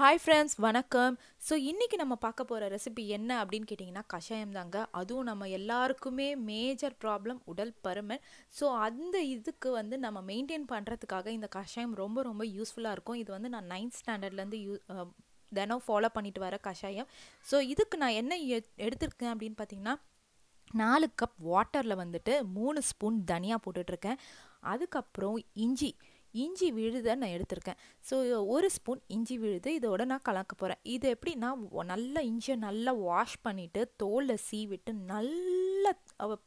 hi friends வணக்கம் so இன்றைக்கி நம்ம பார்க்க போகிற ரெசிபி என்ன அப்படின்னு கேட்டிங்கன்னா கஷாயம் தாங்க அதுவும் நம்ம எல்லாருக்குமே மேஜர் ப்ராப்ளம் உடல் பருமன் ஸோ அந்த இதுக்கு வந்து நம்ம மெயின்டைன் பண்ணுறதுக்காக இந்த கஷாயம் ரொம்ப ரொம்ப யூஸ்ஃபுல்லாக இருக்கும் இது வந்து நான் நைன்த் ஸ்டாண்டர்ட்லேருந்து யூ தினம் ஃபாலோ பண்ணிட்டு வர கஷாயம் ஸோ இதுக்கு நான் என்ன எடுத்திருக்கேன் அப்படின்னு பார்த்தீங்கன்னா நாலு கப் வாட்டரில் வந்துட்டு மூணு ஸ்பூன் தனியாக போட்டுட்ருக்கேன் அதுக்கப்புறம் இஞ்சி இஞ்சி விழுதை நான் எடுத்திருக்கேன் ஸோ ஒரு ஸ்பூன் இஞ்சி விழுது இதோட நான் கலக்க போகிறேன் இது எப்படின்னா நல்லா இஞ்சியை நல்லா வாஷ் பண்ணிவிட்டு தோலை சீவிட்டு நல்லா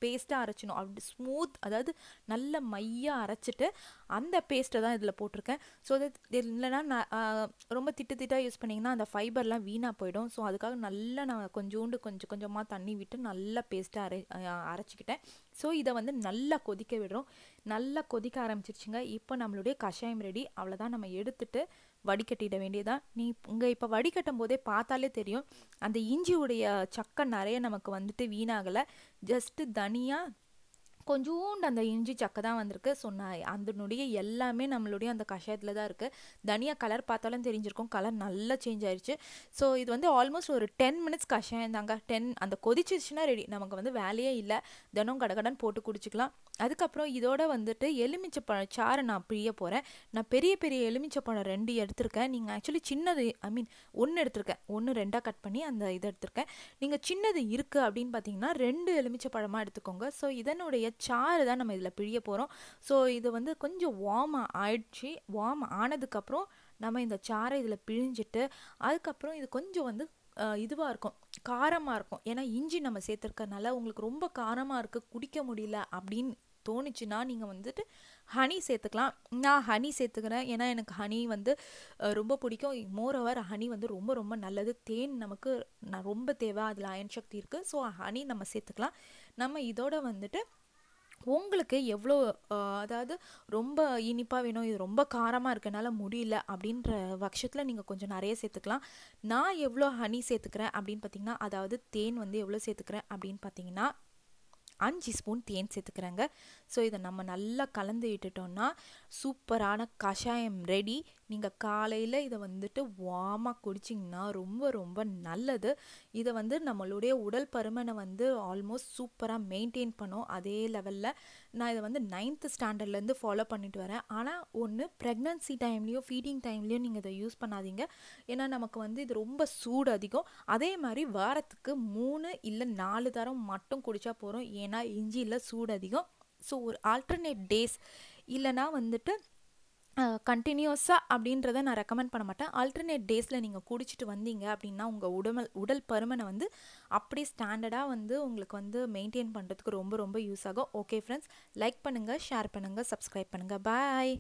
பேஸ்ட்டாக அரைச்சிணும் அப்படி ஸ்மூத் அதாவது நல்ல மையாக அரைச்சிட்டு அந்த பேஸ்ட்டை தான் இதில் போட்டிருக்கேன் ஸோ அது இல்லைன்னா நான் ரொம்ப திட்டு திட்டாக யூஸ் பண்ணிங்கன்னா அந்த ஃபைபர்லாம் வீணாக போயிடும் ஸோ அதுக்காக நல்லா நான் கொஞ்சோண்டு கொஞ்சம் கொஞ்சமாக தண்ணி விட்டு நல்லா பேஸ்ட்டாக அரை அரைச்சிக்கிட்டேன் ஸோ இதை வந்து நல்லா கொதிக்க விடுறோம் நல்லா கொதிக்க ஆரம்பிச்சிருச்சுங்க இப்போ நம்மளுடைய கஷாயம் ரெடி அவ்வளோதான் நம்ம எடுத்துட்டு வடிகட்டிட வேண்டியதுதான் நீ உங்கள் இப்போ வடிகட்டும் போதே பார்த்தாலே தெரியும் அந்த இஞ்சியுடைய சக்கை நிறைய நமக்கு வந்துட்டு வீணாகலை ஜஸ்ட்டு தனியாக கொஞ்சோண்டு அந்த இஞ்சி சக்கை தான் வந்திருக்கு ஸோ நான் நொடியை எல்லாமே நம்மளுடைய அந்த கஷாயத்தில் தான் இருக்குது தனியாக கலர் பார்த்தாலும் தெரிஞ்சிருக்கும் கலர் நல்லா சேஞ்ச் ஆயிடுச்சு ஸோ இது வந்து ஆல்மோஸ்ட் ஒரு டென் மினிட்ஸ் கஷாயம் தாங்க டென் அந்த கொதிச்சிச்சுன்னா ரெடி நமக்கு வந்து வேலையே இல்லை தினம் கடகடன் போட்டு குடிச்சிக்கலாம் அதுக்கப்புறம் இதோட வந்துட்டு எலுமிச்சை பழம் சாறு நான் பிரிய போகிறேன் நான் பெரிய பெரிய எலுமிச்சை பழம் ரெண்டு எடுத்திருக்கேன் நீங்கள் ஆக்சுவலி சின்னது ஐ மீன் ஒன்று எடுத்திருக்கேன் ஒன்று ரெண்டாக கட் பண்ணி அந்த இதை எடுத்திருக்கேன் நீங்கள் சின்னது இருக்குது அப்படின்னு பார்த்தீங்கன்னா ரெண்டு எலுமிச்சை பழமாக எடுத்துக்கோங்க ஸோ இதனுடைய சாறு தான் நம்ம இதில் பிழிய போகிறோம் ஸோ இது வந்து கொஞ்சம் வார்ம் ஆயிடுச்சு வார்ம் ஆனதுக்கப்புறம் நம்ம இந்த சாரை இதில் பிழிஞ்சிட்டு அதுக்கப்புறம் இது கொஞ்சம் வந்து இதுவாக இருக்கும் காரமாக இருக்கும் ஏன்னா இஞ்சி நம்ம சேர்த்துருக்கறனால உங்களுக்கு ரொம்ப காரமாக இருக்குது குடிக்க முடியல அப்படின்னு தோணுச்சுன்னா நீங்கள் வந்துட்டு ஹனி சேர்த்துக்கலாம் நான் ஹனி சேர்த்துக்கிறேன் ஏன்னா எனக்கு ஹனி வந்து ரொம்ப பிடிக்கும் மோரோவர் ஹனி வந்து ரொம்ப ரொம்ப நல்லது தேன் நமக்கு நான் ரொம்ப தேவை அதில் அயன் சக்தி இருக்குது ஸோ ஹனி நம்ம சேர்த்துக்கலாம் நம்ம இதோட வந்துட்டு உங்களுக்கு எவ்வளோ அதாவது ரொம்ப இனிப்பாக வேணும் இது ரொம்ப காரமாக இருக்கனால முடியல அப்படின்ற பட்சத்தில் நீங்கள் கொஞ்சம் நிறைய சேர்த்துக்கலாம் நான் எவ்வளோ ஹனி சேர்த்துக்கிறேன் அப்படின்னு பார்த்தீங்கன்னா அதாவது தேன் வந்து எவ்வளோ சேர்த்துக்கிறேன் அப்படின்னு பார்த்தீங்கன்னா அஞ்சு ஸ்பூன் தேன் சேர்த்துக்கிறேங்க ஸோ இதை நம்ம நல்லா கலந்து விட்டுட்டோம்னா சூப்பரான கஷாயம் ரெடி நீங்கள் காலையில் இதை வந்துட்டு வார்மாக குடிச்சிங்கன்னா ரொம்ப ரொம்ப நல்லது இதை வந்து நம்மளுடைய உடல் பருமனை வந்து ஆல்மோஸ்ட் சூப்பராக மெயின்டைன் பண்ணும் அதே லெவலில் நான் இதை வந்து நைன்த்து ஸ்டாண்டர்ட்லேருந்து ஃபாலோ பண்ணிட்டு வரேன் ஆனால் ஒன்று ப்ரெக்னன்சி டைம்லேயும் ஃபீடிங் டைம்லேயும் நீங்கள் இதை யூஸ் பண்ணாதீங்க ஏன்னா நமக்கு வந்து இது ரொம்ப சூடு அதிகம் அதே மாதிரி வாரத்துக்கு மூணு இல்லை நாலு தரம் மட்டும் குடித்தா போகிறோம் ஏன்னா இஞ்சியில் சூடு அதிகம் ஸோ ஒரு ஆல்டர்னேட் டேஸ் இல்லைனா வந்துட்டு கண்டினியூஸாக அப்படின்றத நான் ரெக்கமெண்ட் பண்ண மாட்டேன் ஆல்டர்னேட் டேஸில் நீங்கள் குடிச்சிட்டு வந்தீங்க அப்படின்னா உங்கள் உடம்பல் உடல் பருமனை வந்து அப்படி ஸ்டாண்டர்டாக வந்து உங்களுக்கு வந்து மெயின்டைன் பண்ணுறதுக்கு ரொம்ப ரொம்ப யூஸ் ஆகும் ஓகே ஃப்ரெண்ட்ஸ் லைக் பண்ணுங்கள் ஷேர் பண்ணுங்கள் சப்ஸ்கிரைப் பண்ணுங்கள் பாய்